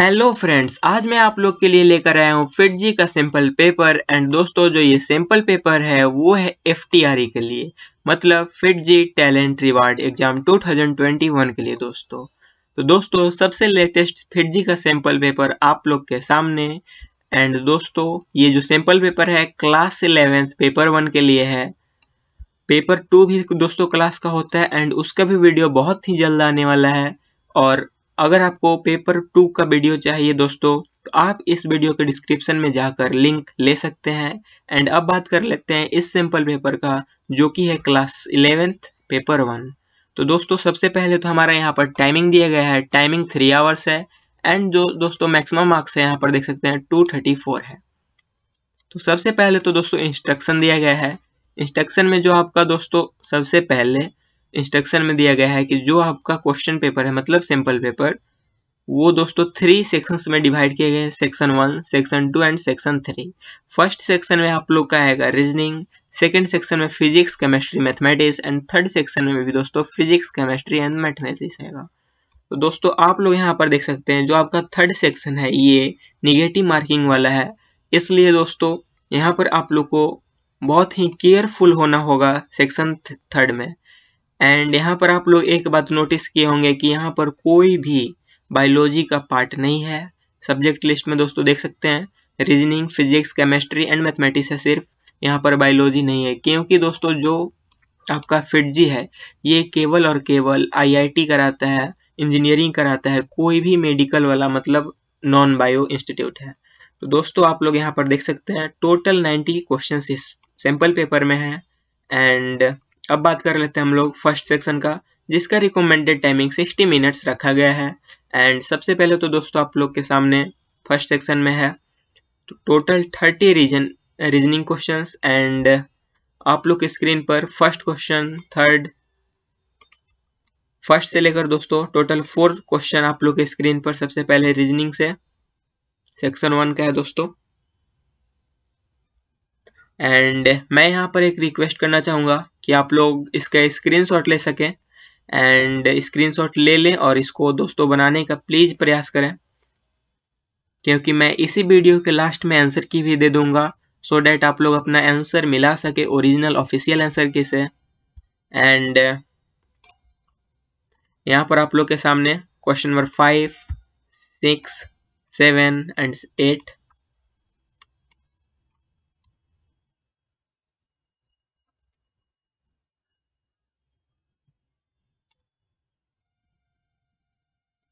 Hello friends आज मैं आप लोग के लिए लेकर आया हूँ फिट जी का सिंपल पेपर एंड दोस्तों जो ये सैंपल पेपर है वो है एफ e के लिए मतलब FIITJEE talent reward exam 2021 के लिए दोस्तों तो दोस्तों सबसे लेटेस्ट फिट जी का सैंपल पेपर आप लोग के सामने एंड दोस्तों ये जो सैम्पल पेपर है क्लास इलेवेंथ पेपर वन के लिए है पेपर टू भी दोस्तों क्लास का होता है एंड उसका भी वीडियो बहुत ही जल्द आने वाला है और अगर आपको पेपर टू का वीडियो चाहिए दोस्तों तो आप इस वीडियो के डिस्क्रिप्शन में जाकर लिंक ले सकते हैं एंड अब बात कर लेते हैं इस सिंपल पेपर का जो कि है क्लास इलेवेंथ पेपर वन तो दोस्तों सबसे पहले तो हमारा यहाँ पर टाइमिंग दिया गया है टाइमिंग थ्री आवर्स है एंड जो दोस्तों मैक्सिमम मार्क्स है यहाँ पर देख सकते हैं टू थर्टी फोर है तो सबसे पहले तो दोस्तों इंस्ट्रक्शन दिया गया है इंस्ट्रक्शन में जो आपका दोस्तों सबसे पहले इंस्ट्रक्शन में दिया गया है कि जो आपका क्वेश्चन पेपर है मतलब सिंपल पेपर वो दोस्तों थ्री सेक्शंस में डिवाइड किए गए section one section two and section three first section में आप लोग का आएगा रीजनिंग सेकेंड सेक्शन में physics chemistry mathematics and third section में भी दोस्तों फिजिक्स केमिस्ट्री एंड मैथमेटिक्स आएगा तो दोस्तों आप लोग यहाँ पर देख सकते हैं जो आपका थर्ड सेक्शन है ये निगेटिव मार्किंग वाला है इसलिए दोस्तों यहाँ पर आप लोग को बहुत ही केयरफुल होना होगा सेक्शन थर्ड में एंड यहाँ पर आप लोग एक बात नोटिस किए होंगे कि यहाँ पर कोई भी बायोलॉजी का पार्ट नहीं है सब्जेक्ट लिस्ट में दोस्तों देख सकते हैं reasoning physics chemistry and mathematics है सिर्फ यहाँ पर बायोलॉजी नहीं है क्योंकि दोस्तों जो आपका फिटजी है ये केवल और केवल आईआईटी कराता है इंजीनियरिंग कराता है कोई भी मेडिकल वाला मतलब नॉन बायो इंस्टीट्यूट है तो दोस्तों आप लोग यहाँ पर देख सकते हैं टोटल नाइन्टी क्वेश्चन इस सैम्पल पेपर में है एंड अब बात कर लेते हैं हम लोग फर्स्ट सेक्शन का जिसका रिकमेंडेड टाइमिंग 60 मिनट्स रखा गया है एंड सबसे पहले तो दोस्तों आप लोग के सामने फर्स्ट सेक्शन में है तो total 30 reason reasoning questions and आप लोग स्क्रीन पर फर्स्ट क्वेश्चन थर्ड फर्स्ट से लेकर दोस्तों टोटल फोर क्वेश्चन आप लोग के स्क्रीन पर सबसे पहले रीजनिंग से सेक्शन वन का है दोस्तों एंड मैं यहाँ पर एक रिक्वेस्ट करना चाहूंगा कि आप लोग इसका स्क्रीनशॉट ले सकें एंड स्क्रीनशॉट ले लें और इसको दोस्तों बनाने का प्लीज़ प्रयास करें क्योंकि मैं इसी वीडियो के लास्ट में आंसर की भी दे दूंगा सो so डैट आप लोग अपना आंसर मिला सके ओरिजिनल ऑफिशियल आंसर के से एंड यहाँ पर आप लोग के सामने question number five six seven and eight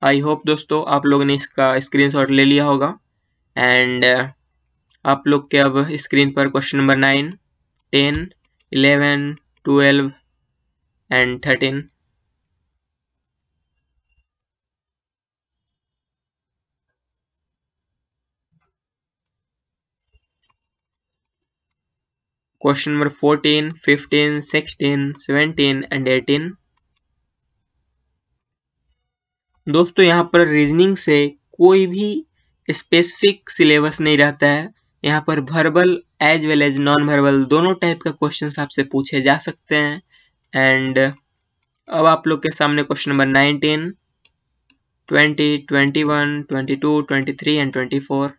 I hope दोस्तों आप लोगों ने इसका स्क्रीनशॉट ले लिया होगा एंड uh, आप लोग के अब स्क्रीन पर question number nine ten eleven twelve and thirteen question number 14 15 16 17 and 18 दोस्तों यहाँ पर रीजनिंग से कोई भी स्पेसिफिक सिलेबस नहीं रहता है यहाँ पर verbal as well as non verbal दोनों टाइप का क्वेश्चन आपसे पूछे जा सकते हैं एंड अब आप लोग के सामने question number nineteen twenty twenty one twenty two twenty three and twenty four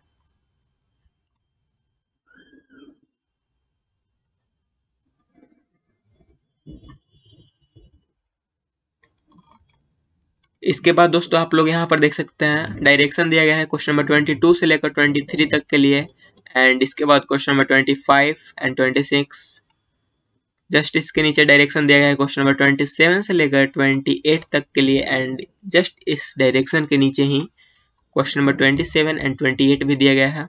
इसके बाद दोस्तों आप लोग यहाँ पर देख सकते हैं डायरेक्शन दिया गया है क्वेश्चन नंबर ट्वेंटी टू से लेकर ट्वेंटी थ्री तक के लिए एंड इसके बाद question number twenty five and twenty six just इसके नीचे डायरेक्शन दिया गया है क्वेश्चन नंबर ट्वेंटी सेवन से लेकर ट्वेंटी एट तक के लिए एंड जस्ट इस डायरेक्शन के नीचे ही question number twenty seven and twenty eight भी दिया गया है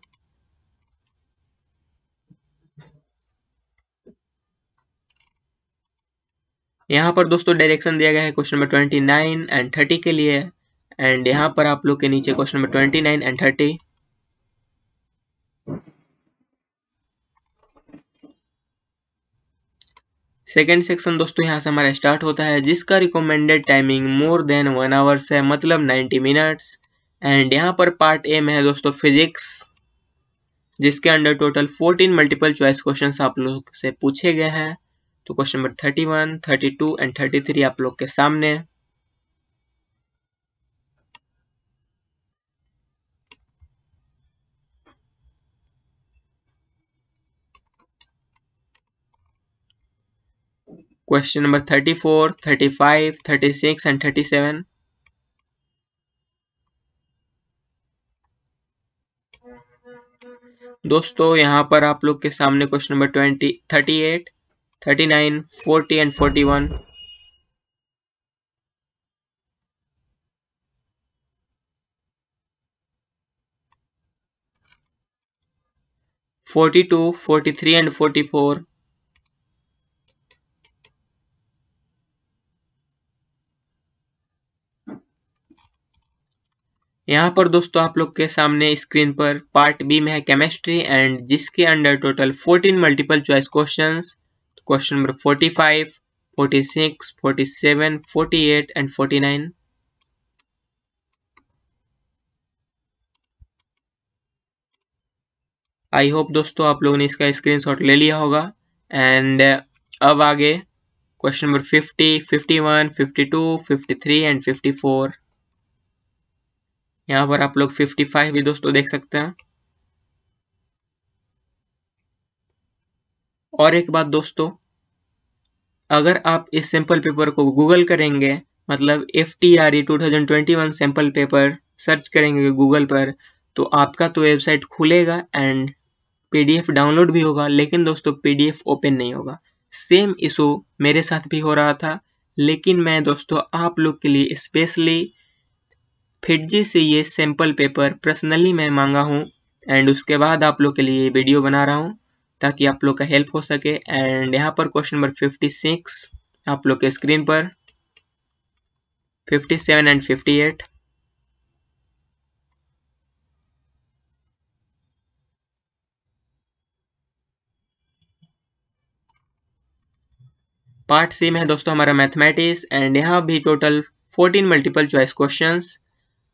यहाँ पर दोस्तों डायरेक्शन दिया गया है question number twenty nine and thirty के लिए एंड यहाँ पर आप लोग के नीचे question number twenty nine and thirty second section दोस्तों यहाँ से हमारा स्टार्ट होता है जिसका recommended timing more than one hours है मतलब 90 मिनट्स एंड यहाँ पर पार्ट ए में है दोस्तों फिजिक्स जिसके under total fourteen multiple choice question आप लोग से पूछे गए हैं तो question number thirty one thirty two and thirty three आप लोग के सामने question number thirty four thirty five thirty six and thirty seven दोस्तों यहां पर आप लोग के सामने question number twenty thirty eight 39, 40 and 41. Forty-two, forty-three, and 44. four यहाँ पर दोस्तों आप लोग के सामने स्क्रीन पर पार्ट बी में है केमिस्ट्री एंड जिसके under total 14 multiple choice questions question number 45 46 47 48 and 49 I hope दोस्तों आप लोगों ने इसका स्क्रीनशॉट ले लिया होगा एंड uh, अब आगे क्वेश्चन नंबर 50, 51, 52, 53 एंड 54 यहाँ पर आप लोग 55 भी दोस्तों देख सकते हैं और एक बात दोस्तों अगर आप इस सैंपल पेपर को गूगल करेंगे मतलब F T R E two thousand twenty one sample paper search करेंगे गूगल पर तो आपका तो वेबसाइट खुलेगा एंड पीडीएफ डाउनलोड भी होगा लेकिन दोस्तों पीडीएफ ओपन नहीं होगा सेम इशू मेरे साथ भी हो रहा था लेकिन मैं दोस्तों आप लोग के लिए स्पेशली फिटजी से ये सैंपल पेपर पर्सनली मैं मांगा हूँ एंड उसके बाद आप लोग के लिए ये वीडियो बना रहा हूँ ताकि आप लोग का हेल्प हो सके एंड यहाँ पर क्वेश्चन नंबर फिफ्टी सिक्स आप लोग के स्क्रीन पर fifty seven and 58 eight part C में है दोस्तों हमारा मैथमेटिक्स एंड यहाँ भी टोटल 14 मल्टीपल चॉइस क्वेश्चंस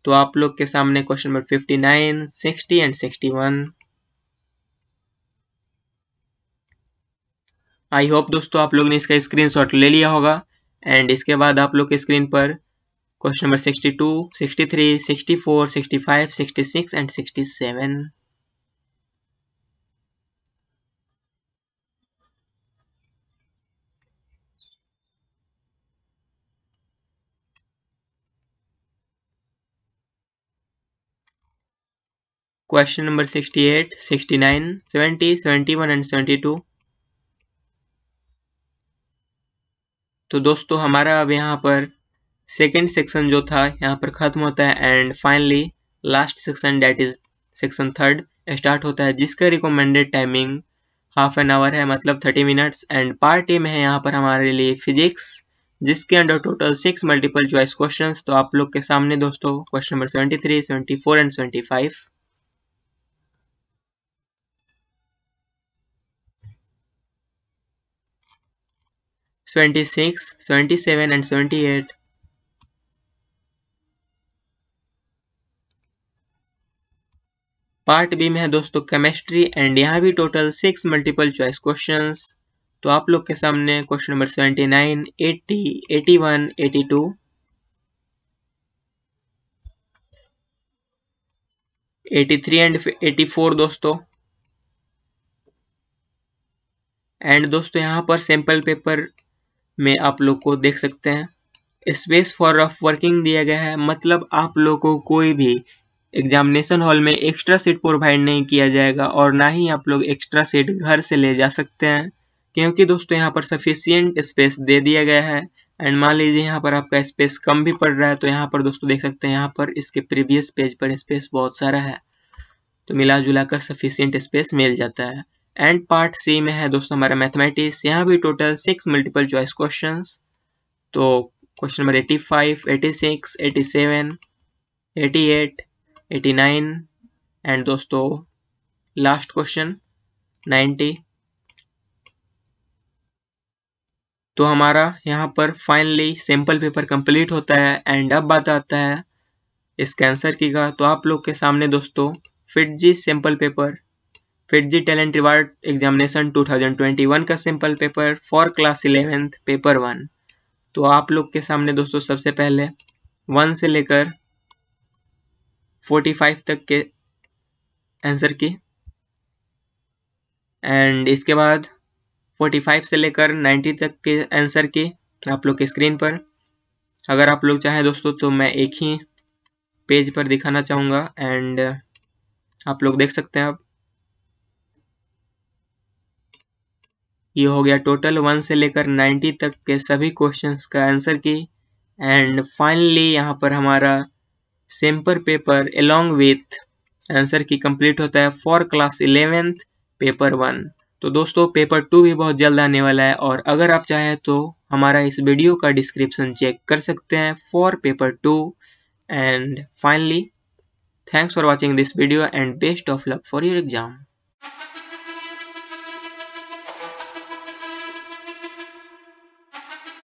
तो आप लोग के सामने question number 59, 60 and 61 I hope दोस्तों आप लोग ने इसका स्क्रीनशॉट ले लिया होगा एंड इसके बाद आप लोग के स्क्रीन पर question number 62, 63, 64, 65, 66 and 67 question number 68, 69, 70, 71 and 72. तो दोस्तों हमारा अब यहाँ पर सेकेंड सेक्शन जो था यहाँ पर ख़त्म होता है and finally last section that is section third start होता है जिसका recommended timing half an hour है मतलब thirty minutes and part A में है यहाँ पर हमारे लिए फिजिक्स जिसके under total six multiple choice questions तो आप लोग के सामने दोस्तों question number seventy three seventy four and seventy five 76, 77 and 78. Part B में है दोस्तों केमिस्ट्री एंड यहाँ भी total six multiple choice questions तो आप लोग के सामने question number seventy nine eighty eighty one eighty two eighty three and eighty four दोस्तों एंड दोस्तों यहाँ पर सैंपल पेपर में आप लोग को देख सकते हैं स्पेस फॉर रफ वर्किंग दिया गया है मतलब आप लोग को कोई भी एग्जामिनेशन हॉल में एक्स्ट्रा सीट प्रोवाइड नहीं किया जाएगा और ना ही आप लोग एक्स्ट्रा सीट घर से ले जा सकते हैं क्योंकि दोस्तों यहाँ पर सफिशियंट स्पेस दे दिया गया है एंड मान लीजिए यहाँ पर आपका स्पेस कम भी पड़ रहा है तो यहाँ पर दोस्तों देख सकते हैं यहाँ पर इसके प्रीवियस पेज पर स्पेस बहुत सारा है तो मिला जुला कर सफिशियंट स्पेस मिल जाता है एंड पार्ट सी में है दोस्तों हमारा मैथमेटिक्स यहाँ भी total six multiple choice question तो question number eighty five eighty six eighty seven eighty eight eighty nine and दोस्तों लास्ट क्वेश्चन नाइन्टी तो हमारा यहाँ पर फाइनली सैम्पल पेपर कंप्लीट होता है एंड अब बात आता है इसके आंसर की का तो आप लोग के सामने दोस्तों FIITJEE simple paper FIITJEE talent reward examination 2021 का simple paper for class eleventh paper one तो आप लोग के सामने दोस्तों सबसे पहले वन से लेकर 45 तक के आंसर की एंड इसके बाद 45 से लेकर 90 तक के आंसर की तो आप लोग के स्क्रीन पर अगर आप लोग चाहें दोस्तों तो मैं एक ही पेज पर दिखाना चाहूँगा एंड आप लोग देख सकते हैं आप ये हो गया टोटल वन से लेकर नाइन्टी तक के सभी क्वेश्चंस का आंसर की एंड फाइनली यहाँ पर हमारा sample paper along with answer key complete होता है for class eleventh paper one तो दोस्तों पेपर टू भी बहुत जल्द आने वाला है और अगर आप चाहें तो हमारा इस वीडियो का डिस्क्रिप्शन चेक कर सकते हैं for paper two and finally thanks for watching this video and best of luck for your exam